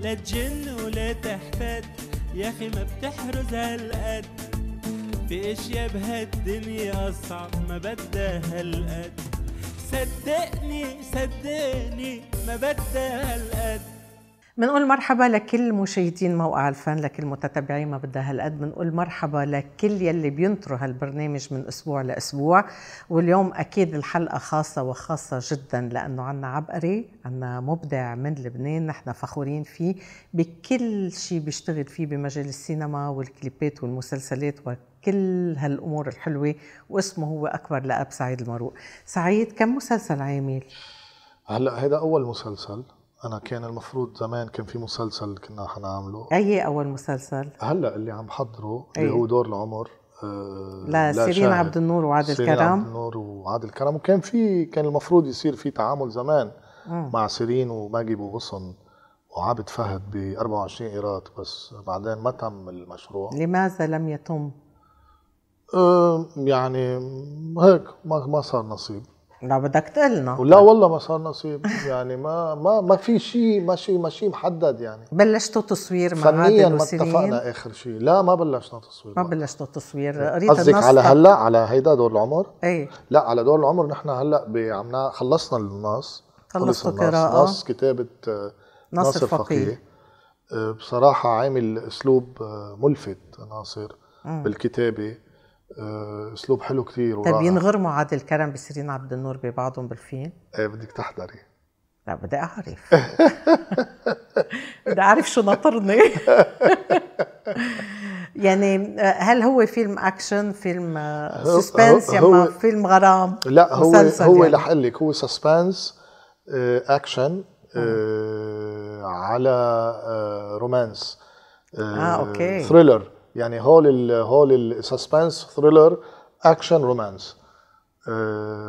لا تجن ولا تحتد يا اخي ما بتحرز هالقد في اشياء بهالدنيا اصعب ما بدها هالقد صدقني صدقني ما بدها هالقد بنقول مرحبا لكل مشاهدين موقع الفن لكل متتبعين ما بدها هالقد بنقول مرحبا لكل يلي بينطروا هالبرنامج من اسبوع لاسبوع واليوم اكيد الحلقه خاصه وخاصه جدا لانه عنا عبقري عنا مبدع من لبنان نحن فخورين فيه بكل شيء بيشتغل فيه بمجال السينما والكليبات والمسلسلات وكل هالامور الحلوه واسمه هو اكبر لاب سعيد المروق سعيد كم مسلسل عامل هلا هذا اول مسلسل انا كان المفروض زمان كان في مسلسل كنا حنعمله اي اول مسلسل هلا اللي عم حضره اللي هو دور العمر آه، لا, لا سيرين عبد النور وعادل سيرين كرم عبد النور وعادل كرم وكان في كان المفروض يصير في تعامل زمان مع سيرين وماجي بوغصن وعابد فهد ب 24 ايراد بس بعدين ما تم المشروع لماذا لم يتم؟ آه، يعني هيك ما ما صار نصيب لا بدك تقلنا لا والله ما صار نصيب يعني ما ما ما في شيء ماشي ماشي محدد يعني بلشتوا تصوير مع فنيا ما اتفقنا اخر شيء لا ما بلشنا تصوير ما بلشتوا تصوير إيه. قريت قصدك على هلا على هيدا دور العمر؟ ايه لا على دور العمر نحن هلا عم خلصنا النص خلصتوا قراءة نص كتابة آه، ناصر فقيه آه، بصراحة عامل اسلوب آه، ملفت ناصر بالكتابة آه، اسلوب حلو كثير طيب ينغرموا عادل كرم بسيرين عبد النور ببعضهم بالفيلم؟ ايه بدك تحضري لا بدي اعرف بدي اعرف شو ناطرني يعني آه، هل هو فيلم اكشن فيلم آه، سسبنس يا يعني فيلم غرام لا هو هو يعني. لحقلك لك هو سسبنس اكشن على رومانس آه، اوكي ثريلر يعني هول الـ هول السسبنس ثريلر اكشن رومانس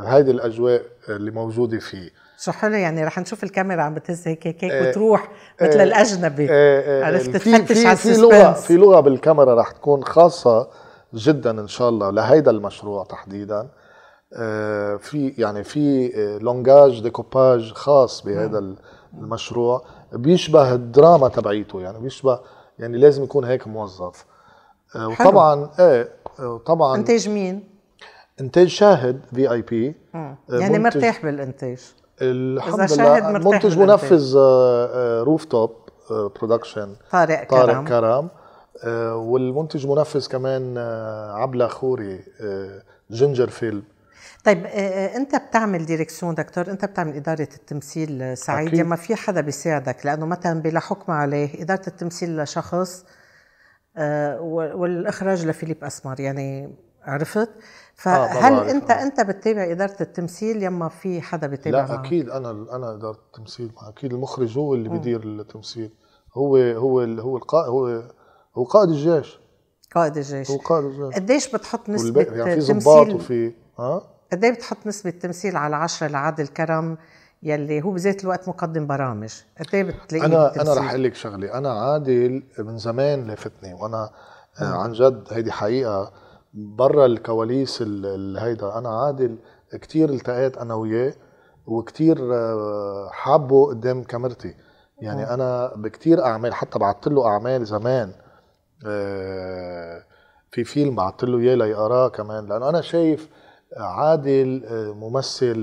هيدي الاجواء اللي موجوده فيه شو حلو يعني رح نشوف الكاميرا عم بتهز هيك هيك آه وتروح آه، مثل آه الاجنبي آه, آه،, آه، عرفت تفتش على في لغه في لغه بالكاميرا رح تكون خاصه جدا ان شاء الله لهيدا المشروع تحديدا في يعني في لونجاج ديكوباج خاص بهذا نعم. المشروع بيشبه الدراما تبعيته يعني بيشبه يعني لازم يكون هيك موظف آه وطبعا ايه آه، طبعا انتاج مين؟ انتاج شاهد في اي بي يعني مرتاح بالانتاج الحمد لله منتج منفذ روف توب برودكشن طارق كرم طارق كرم آه، والمنتج منفذ كمان آه، عبلة خوري جينجر فيلم طيب انت بتعمل ديريكسيون دكتور انت بتعمل اداره التمثيل سعيد ما لما في حدا بيساعدك لانه مثلا بلا حكم عليه اداره التمثيل لشخص آه، والاخراج لفيليب اسمر يعني عرفت آه، فهل آه انت عارف. انت بتتابع اداره التمثيل يما في حدا بيتابع لا معك؟ اكيد انا انا اداره التمثيل اكيد المخرج هو اللي بيدير التمثيل هو هو هو القائد هو هو قائد الجيش قائد الجيش هو قائد الجيش قديش بتحط نسبه يعني في ضباط وفي ها قد ايه بتحط نسبه تمثيل على 10 لعادل كرم يلي هو بذات الوقت مقدم برامج قد ايه بتلاقيه انا بالتمثيل. انا رح اقول لك شغله انا عادل من زمان لفتني وانا آه، مم. عن جد هيدي حقيقه برا الكواليس هيدا انا عادل كتير التقيت انا وياه وكتير آه، حابه قدام كاميرتي يعني مم. انا بكتير اعمال حتى بعثت له اعمال زمان آه، في فيلم بعثت له اياه ليقراه كمان لانه انا شايف عادل ممثل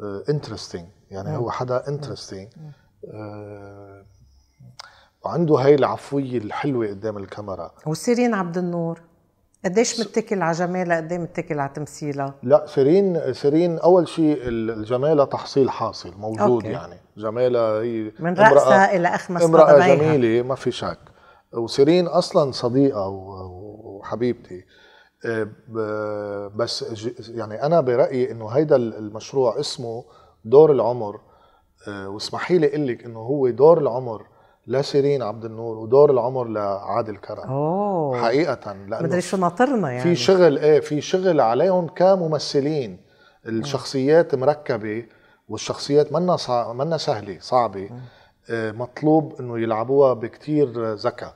انترستينج آه، يعني هو حدا انترستينج آه، وعنده هاي العفويه الحلوه قدام الكاميرا وسيرين عبد النور قديش متكل على جمالها قد ايه متكل على تمثيلها؟ لا سيرين سيرين اول شيء الجمالة تحصيل حاصل موجود أوكي. يعني جمالها هي من راسها الى اخمس امرأة امرأة جميلة ما في شك وسيرين اصلا صديقة وحبيبتي آه، بس يعني انا برايي انه هيدا المشروع اسمه دور العمر آه، واسمحي لي اقول لك انه هو دور العمر لسيرين عبد النور ودور العمر لعادل كرم أوه. حقيقه لانه مدري شو ناطرنا يعني في شغل ايه في شغل عليهم كممثلين الشخصيات مركبه والشخصيات منا صع... منا سهله صعبه آه، مطلوب انه يلعبوها بكتير ذكاء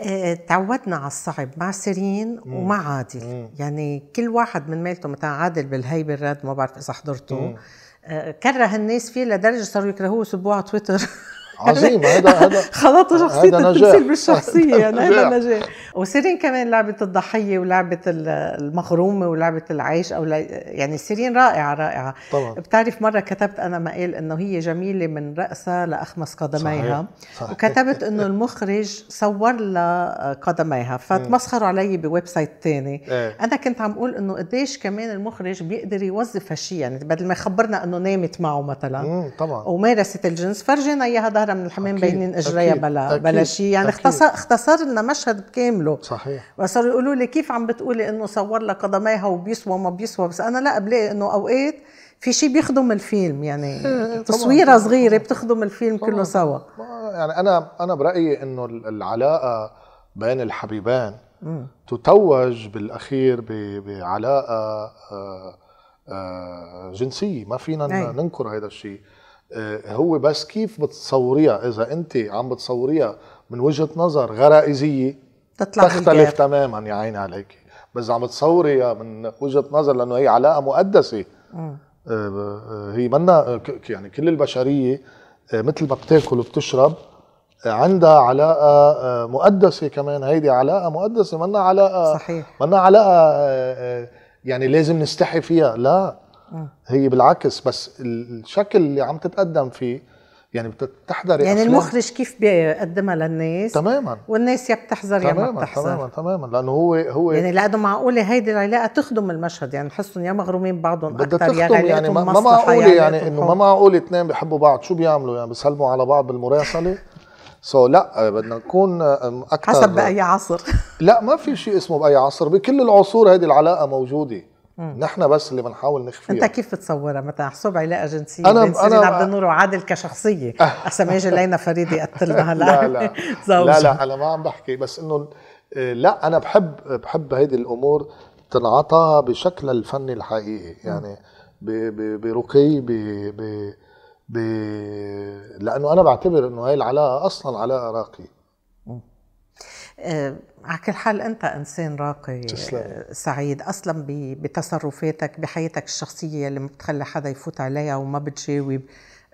آه، تعودنا على الصعب مع سيرين ومع عادل مم. يعني كل واحد من ميلته مثلا عادل بالهيبة الرد ما بعرف اذا حضرته آه، كره الناس فيه لدرجه صاروا يكرهوه سبوع على تويتر عظيم هذا هذا خلطوا شخصية التمثيل بالشخصية يعني هذا نجاح وسيرين كمان لعبة الضحية ولعبة المغرومة ولعبة العيش أو يعني سيرين رائعة رائعة طبعا بتعرف مرة كتبت أنا مقال إنه هي جميلة من رأسها لأخمص قدميها صحيح. وكتبت إنه المخرج صور لها قدميها فتمسخروا علي بويب سايت تاني إيه. أنا كنت عم أقول إنه قديش كمان المخرج بيقدر يوظف هالشيء يعني بدل ما يخبرنا إنه نامت معه مثلا طبعا ومارست الجنس فرجينا إياها ظهر من الحمام باينين اجريا بلا أكيد. بلا شيء يعني أكيد. اختصر اختصر لنا مشهد بكامله صحيح وصاروا يقولوا لي كيف عم بتقولي انه صور لك قدميها وبيسوى ما بيسوى بس انا لا بلاقي انه اوقات في شيء بيخدم الفيلم يعني إيه، تصويره صغيره بتخدم الفيلم طبعاً. كله سوا يعني انا انا برايي انه العلاقه بين الحبيبان م. تتوج بالاخير بعلاقه آه، آه، جنسيه ما فينا ننكر هذا الشيء آه، هو بس كيف بتصوريها اذا انت عم بتصوريها من وجهه نظر غرائزيه تطلع تختلف تماما يا عيني عليك بس عم بتصوريها من وجهه نظر لانه هي علاقه مقدسه م. آه، هي منا يعني كل البشريه آه، مثل ما بتاكل وبتشرب عندها علاقه مقدسه كمان هيدي علاقه مقدسه منا علاقه صحيح منا علاقه يعني لازم نستحي فيها لا آه. هي بالعكس بس الشكل اللي عم تتقدم فيه يعني بتحضري يعني أفلام. المخرج كيف بيقدمها للناس تماما والناس يا بتحذر يا ما بتحذر تماما تماما لانه هو هو يعني لانه معقوله هيدي العلاقه تخدم المشهد يعني بحسهم يا مغرومين بعضهم بدها تخدم يعني, يعني ما معقوله يعني انه ما معقوله اثنين بحبوا بعض شو بيعملوا يعني بيسلموا على بعض بالمراسله سو so, لا بدنا نكون اكثر حسب باي عصر لا ما في شيء اسمه باي عصر بكل العصور هذه العلاقه موجوده نحن بس اللي بنحاول نخفيها انت كيف بتصورها مثلا حسب علاقه جنسيه انا بين سيرين عبد النور وعادل كشخصيه احسن ما يجي لينا فريد يقتلنا هلا لا لا لا لا انا ما عم بحكي بس انه آه، لا انا بحب بحب هيدي الامور تنعطى بشكلها الفني الحقيقي يعني برقي ب ب ب لانه انا بعتبر انه هاي العلاقه اصلا علاقه راقيه آه، على كل حال انت انسان راقي تسلم. آه، سعيد اصلا بتصرفاتك بحياتك الشخصيه اللي ما بتخلي حدا يفوت عليها وما بتجاوب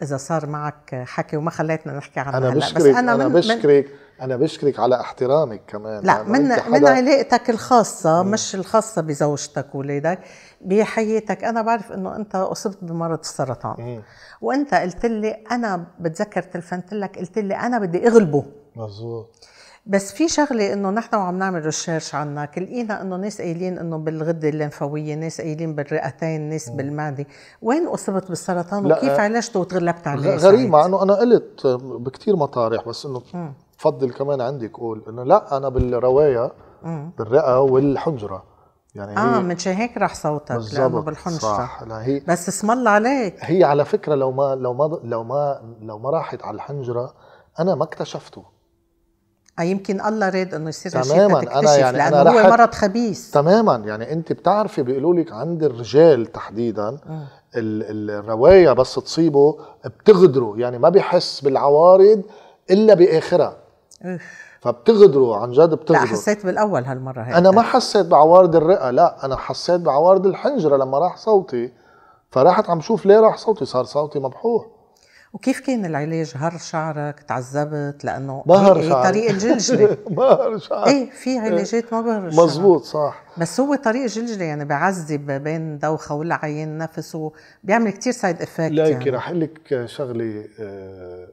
اذا صار معك حكي وما خليتنا نحكي عنها انا بشكرك بس انا, أنا من بشكرك من انا بشكرك على احترامك كمان لا يعني من من علاقتك الخاصه مم. مش الخاصه بزوجتك وولادك بحياتك انا بعرف انه انت اصبت بمرض السرطان مم. وانت قلت لي انا بتذكر تلفنت لك قلت لي انا بدي اغلبه مظبوط بس في شغله انه نحن وعم نعمل ريسيرش عنك لقينا انه ناس قايلين انه بالغده الليمفاويه ناس قايلين بالرئتين ناس بالمعده وين اصبت بالسرطان وكيف آه، عالجته وتغلبت عليه غريب مع انه انا قلت بكثير مطارح بس انه بفضل كمان عندك قول انه لا انا بالروايه بالرئه والحنجره يعني اه مشان هيك راح صوتك لانه بالحنجره صح لا هي بس اسم الله عليك هي على فكره لو ما لو ما لو ما لو ما راحت على الحنجره انا ما اكتشفته آه، يمكن الله راد انه يصير تماما انا يعني لانه أنا هو مرض خبيث تماما يعني انت بتعرفي بيقولوا لك عند الرجال تحديدا آه. ال الروايه بس تصيبه بتغدره يعني ما بيحس بالعوارض الا باخرها فبتغدروا عن جد بتغدروا لا حسيت بالاول هالمره هيك انا ما حسيت بعوارض الرئه لا انا حسيت بعوارض الحنجره لما راح صوتي فراحت عم شوف ليه راح صوتي صار صوتي مبحوح وكيف كان العلاج هر شعرك تعذبت لانه بهر شعرك طريق الجلجله بهر شعرك ايه في علاجات ما بهر شعرك مزبوط صح بس هو طريق الجلجله يعني بعذب بين دوخه والعين نفس وبيعمل كثير سايد افكت لكن يعني. رح اقول لك شغله آه،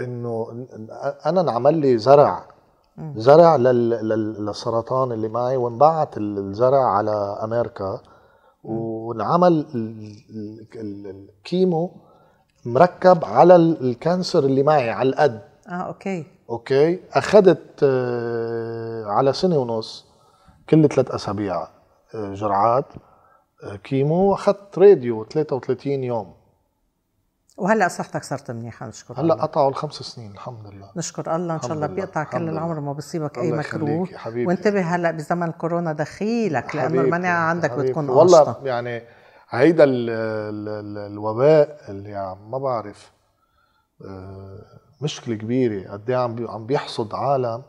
انه انا انعمل لي زرع زرع للسرطان اللي معي وانبعت الزرع على امريكا وانعمل الكيمو مركب على الكانسر اللي معي على القد اه اوكي اوكي اخذت آه، على سنه ونص كل ثلاث اسابيع آه، جرعات آه، كيمو واخذت راديو 33 يوم وهلا صحتك صارت منيحه نشكر هلا قطعوا الخمس سنين الحمد لله نشكر الله ان شاء الله بيقطع كل العمر ما بصيبك اي مكروه وانتبه هلا بزمن كورونا دخيلك لانه المناعه عندك بتكون بتكون والله أشطة. يعني هيدا الوباء اللي عم ما بعرف آه، مشكله كبيره قد ايه عم عم بيحصد عالم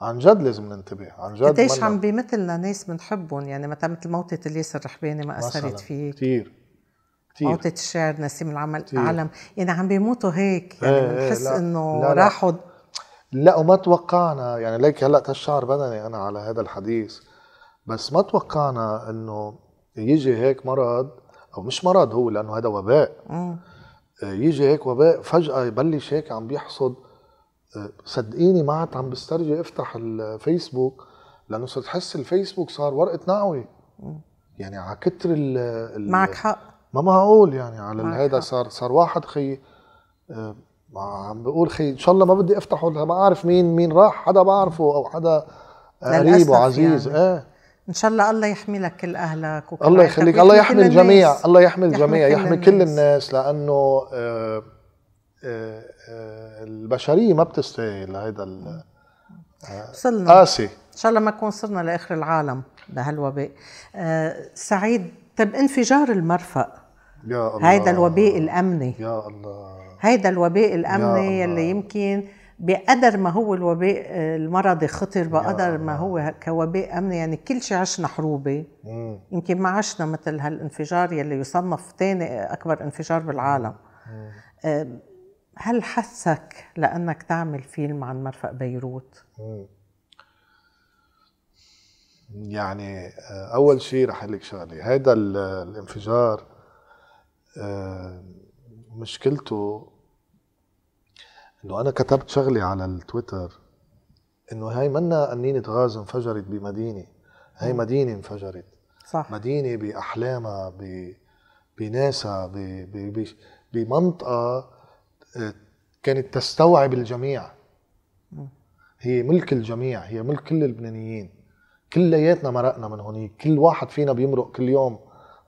عن جد لازم ننتبه عن جد قديش عم بيمثلنا ناس بنحبهم يعني مثلا مثل موتة الياس الرحباني ما اثرت فيك كثير كثير موتة الشعر نسيم العمل كتير. عالم يعني عم بيموتوا هيك يعني إيه، بنحس ايه ايه انه راحوا لا وما توقعنا يعني ليك هلا تشعر بدني انا على هذا الحديث بس ما توقعنا انه يجي هيك مرض او مش مرض هو لانه هذا وباء مم. آه، يجي هيك وباء فجاه يبلش هيك عم بيحصد آه، صدقيني ما عاد عم بسترجي افتح الفيسبوك لانه صرت حس الفيسبوك صار ورقه نعوي يعني على كتر ال معك حق ما معقول يعني على هذا صار صار واحد خي آه، عم بقول خي ان شاء الله ما بدي افتحه ما بعرف مين مين راح حدا بعرفه او حدا قريب وعزيز يعني. ايه ان شاء الله الله يحمي لك كل اهلك وكل الله يخليك الله يحمي الجميع الله يحمي الجميع يحمي, يحمي كل الناس لانه آه، آه، آه، البشريه ما بتستاهل هيدا وصلنا قاسي ان شاء الله ما نكون صرنا لاخر العالم لهالوباء سعيد طب انفجار المرفق يا الله هيدا الوباء الامني يا الله هيدا الوباء الامني يلي يمكن بقدر ما هو الوباء آه، المرضي خطر بقدر ما هو كوباء امني يعني كل شيء عشنا حروبه يمكن ما عشنا مثل هالانفجار يلي يصنف ثاني اكبر انفجار بالعالم آه، هل حسك لانك تعمل فيلم عن مرفق بيروت؟ يعني آه، اول شيء رح اقول لك شغله هذا الانفجار مشكلته انه انا كتبت شغلي على التويتر انه هاي منا قنينه غاز انفجرت بمدينه هاي مدينه انفجرت صح مدينه باحلامها ب بناسها ب... ب... بمنطقه آه، كانت تستوعب الجميع هي ملك الجميع هي ملك كل اللبنانيين كلياتنا مرقنا من هونيك كل واحد فينا بيمرق كل يوم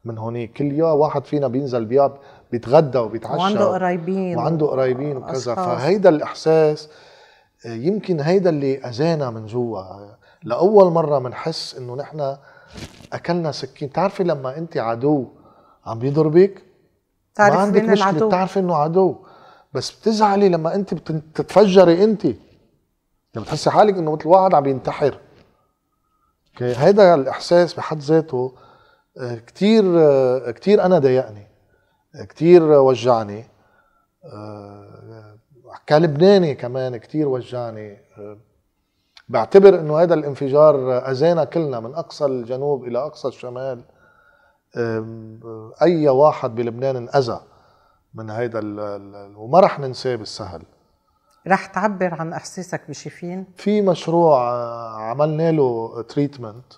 من هونيك كل يوم واحد فينا بينزل بياب بيتغدى وبيتعشى وعنده قرايبين وعنده قرايبين وكذا فهيدا الاحساس آه، يمكن هيدا اللي اذانا من جوا لاول مره بنحس انه نحن اكلنا سكين بتعرفي لما انت عدو عم بيضربك ما عندك مشكله العدو. بتعرفي انه عدو بس بتزعلي لما انت بتتفجري انت لما يعني تحسي حالك انه مثل واحد عم ينتحر هيدا الاحساس بحد ذاته آه، كتير آه، كتير انا ضايقني كتير وجعني آه، كلبناني كمان كتير وجعني آه، بعتبر انه هذا الانفجار اذانا كلنا من اقصى الجنوب الى اقصى الشمال اي واحد بلبنان انأذى من هيدا وما رح ننساه بالسهل رح تعبر عن احساسك بشيفين؟ في مشروع آه، عملنا له تريتمنت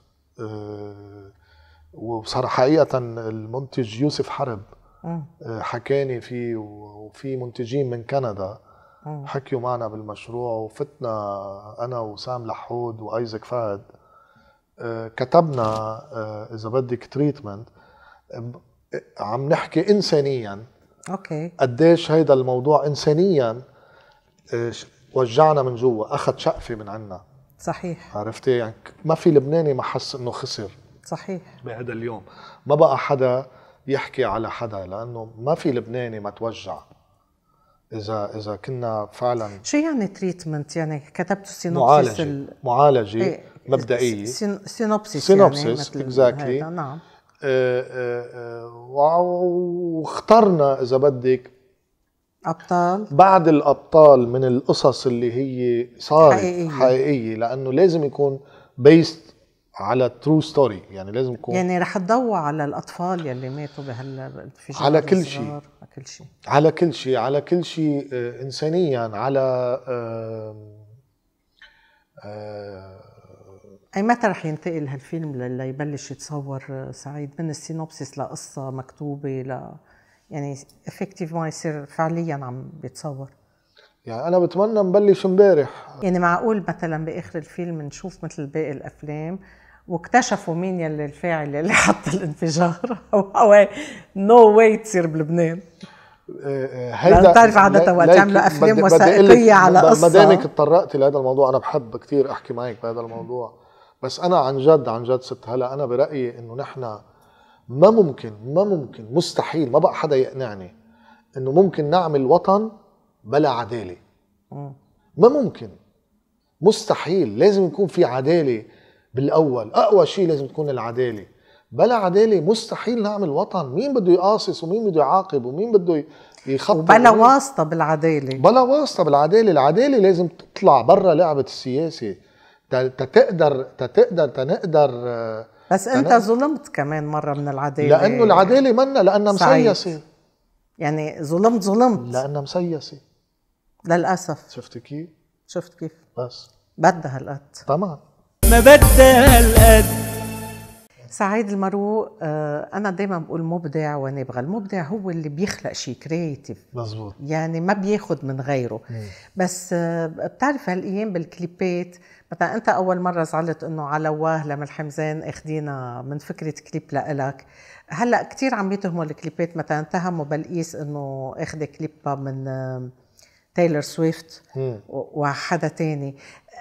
وصار حقيقه المنتج يوسف حرب آه. آه، حكاني فيه وفي منتجين من كندا آه. حكيوا معنا بالمشروع وفتنا انا وسام لحود وايزك فهد كتبنا اذا بدك تريتمنت عم نحكي انسانيا اوكي قديش هيدا الموضوع انسانيا وجعنا من جوا اخذ شقفه من عنا صحيح عرفتي يعني ما في لبناني ما حس انه خسر صحيح بهذا اليوم ما بقى حدا يحكي على حدا لانه ما في لبناني ما توجع اذا اذا كنا فعلا شو يعني تريتمنت يعني كتبت سينوبسيس معالجه ال... معالجه إيه مبدئيه سينوبسيس سينوبسيس يعني اكزاكتلي exactly. نعم آه، آه، آه، واخترنا اذا بدك ابطال بعد الابطال من القصص اللي هي صارت حقيقيه, حقيقية لانه لازم يكون بيست على ترو ستوري يعني لازم يكون يعني رح تضوى على الاطفال يلي ماتوا بهال على كل شيء على كل شيء على كل شيء على كل شيء انسانيا على آه آه اي متى رح ينتقل هالفيلم ليبلش يتصور آه، سعيد من السينوبسيس لقصه مكتوبه ل يعني افكتيف ما يصير فعليا عم بيتصور يعني انا بتمنى نبلش امبارح يعني معقول مثلا باخر الفيلم نشوف مثل باقي الافلام واكتشفوا مين يلي الفاعل اللي حط الانفجار هو نو واي تصير بلبنان إيه، إيه، هيدا بتعرف عادة وقت يعملوا افلام وثائقية على قصة ما دامك تطرقتي لهذا الموضوع انا بحب كثير احكي معك بهذا الموضوع بس انا عن جد عن جد ست هلا انا برايي انه نحن ما ممكن ما ممكن مستحيل ما بقى حدا يقنعني انه ممكن نعمل وطن بلا عداله ما ممكن مستحيل لازم يكون في عداله بالاول اقوى شيء لازم تكون العداله بلا عداله مستحيل نعمل وطن مين بده يقاصص ومين بده يعاقب ومين بده يخطط بلا واسطه بالعداله بلا واسطه بالعداله العداله لازم تطلع برا لعبه السياسه تتقدر تتقدر تنقدر آه، بس انت تنقدر. ظلمت كمان مره من العداله لانه العداله منا لانها مسيسه يعني ظلمت ظلمت لانها مسيسه للاسف شفت كيف شفت كيف بس بدها هالقد طبعا ما بدل قد سعيد المروق آه، انا دايما بقول مبدع ونابغه المبدع هو اللي بيخلق شيء كرييتيف مظبوط يعني ما بياخد من غيره مم. بس آه، بتعرف هالايام بالكليبات مثلا انت اول مره زعلت انه على وهلم الحمزان اخدينا من فكره كليب لإلك هلا كثير عم يتهموا الكليبات مثلا اتهموا بلقيس انه اخذ كليبها من تايلر سويفت وحدا تاني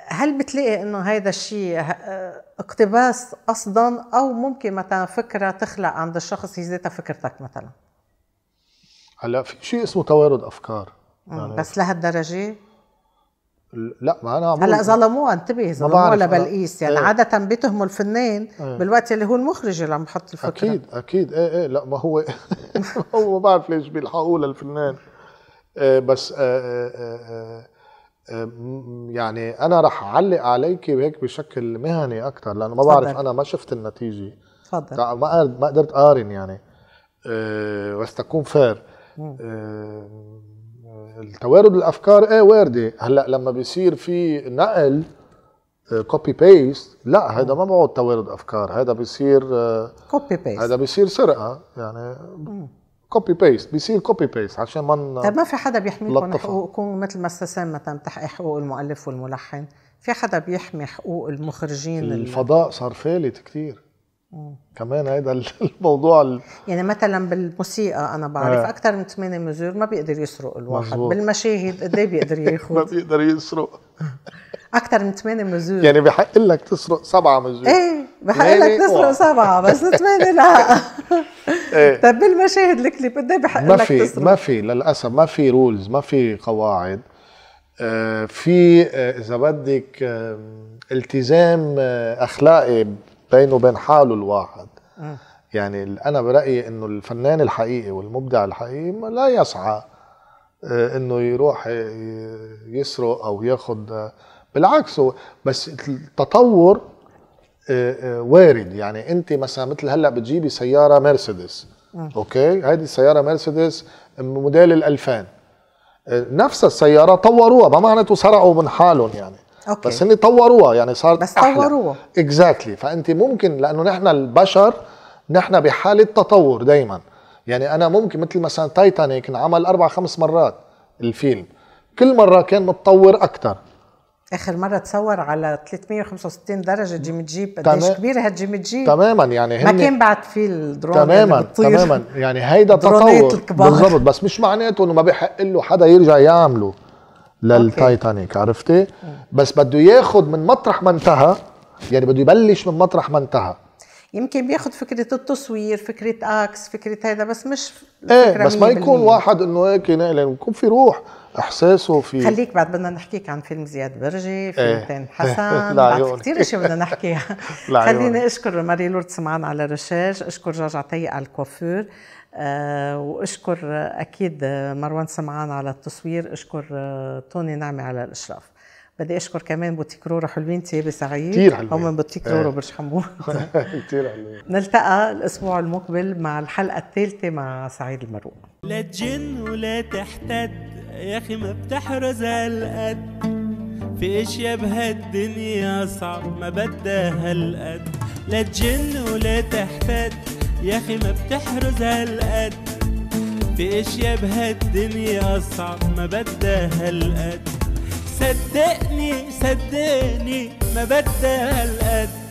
هل بتلاقي انه هذا الشيء آه، اقتباس قصدا او ممكن مثلا فكره تخلق عند الشخص هي ذاتها فكرتك مثلا؟ هلا في شيء اسمه توارد افكار يعني بس لهالدرجه؟ لا ما انا عم هلا ظلموها انتبه ظلموها لبلقيس يعني ايه. عاده بيتهموا الفنان ايه. بالوقت اللي هو المخرج اللي عم بحط الفكره اكيد اكيد ايه ايه لا ما هو هو ما بعرف ليش بيلحقوه للفنان ايه بس ايه ايه ايه يعني انا رح اعلق عليك هيك بشكل مهني اكثر لانه ما بعرف انا ما شفت النتيجه تفضل ما ما قدرت اقارن يعني أه بس تكون فير أه التوارد الافكار ايه وارده هلا لما بيصير في نقل كوبي آه، بيست لا هذا ما بيعود توارد افكار هذا بيصير كوبي بيست هذا بيصير سرقه يعني مم. كوبي بيست بيصير كوبي بيست عشان ما طيب ما في حدا بيحميكم حقوقكم مثل ما استسلم مثلا بتحقي حقوق المؤلف والملحن في حدا بيحمي حقوق المخرجين الفضاء صار فالت كثير كمان هيدا الموضوع ال... يعني مثلا بالموسيقى انا بعرف آه. اكثر من 8 مزور ما بيقدر يسرق الواحد مزبوط. بالمشاهد قد ايه بيقدر ياخذ ما بيقدر يسرق اكثر من 8 مزور يعني بحق لك تسرق سبعه مزور ايه بحق لك تسرق يعني سبعه بس ثمانيه لا طيب بالمشاهد الكليب قد ايه بحق لك ما في ما في للاسف ما في رولز ما في قواعد آه، في آه، اذا بدك التزام آه، اخلاقي بينه وبين حاله الواحد يعني انا برايي انه الفنان الحقيقي والمبدع الحقيقي لا يسعى انه يروح يسرق او ياخذ بالعكس بس التطور آه، آه، وارد يعني انت مثلا مثل هلا بتجيبي سياره مرسيدس اوكي هيدي السياره مرسيدس موديل ال 2000 آه، نفس السياره طوروها ما معناته سرقوا من حالهم يعني أوكي. بس هن طوروها يعني صارت بس طوروها اكزاكتلي exactly. فانت ممكن لانه نحن البشر نحن بحاله تطور دائما يعني انا ممكن مثل مثلا تايتانيك انعمل اربع خمس مرات الفيلم كل مره كان متطور اكثر اخر مره تصور على 365 درجه جيم جيب قديش كبيره هالجيم جيب تماما يعني هن... ما كان بعد في الدرون تماما تماما يعني هيدا تطور بالضبط بس مش معناته انه ما بحق له حدا يرجع يعمله للتايتانيك عرفتي بس بده ياخذ من مطرح ما انتهى يعني بده يبلش من مطرح ما انتهى يمكن بياخذ فكره التصوير فكره اكس فكره هذا بس مش ايه بس ما يكون واحد انه هيك نعلن يكون يعني في روح احساسه في خليك بعد بدنا نحكيك عن فيلم زياد برجي إيه. فيلم ايه. حسن بعد كثير اشياء بدنا نحكيها خليني اشكر ماري لورد سمعان على الرشاش اشكر جورج عطيه على الكوافير أه واشكر اكيد مروان سمعان على التصوير اشكر آه، توني نعمه على الاشراف بدي اشكر كمان بوتيك رورا حلوين تيابي سعيد كثير حلوين هم من بوتيك رورا آه. برج حمود كثير حلوين نلتقى الاسبوع المقبل مع الحلقه الثالثه مع سعيد المروق لا تجن ولا تحتد يا اخي ما بتحرز هالقد في اشياء بهالدنيا صعب ما بدها هالقد لا تجن ولا تحتد يا اخي ما بتحرز هالقد في اشياء بهالدنيا صعب ما بدها هالقد صدقني صدقني ما بدل قد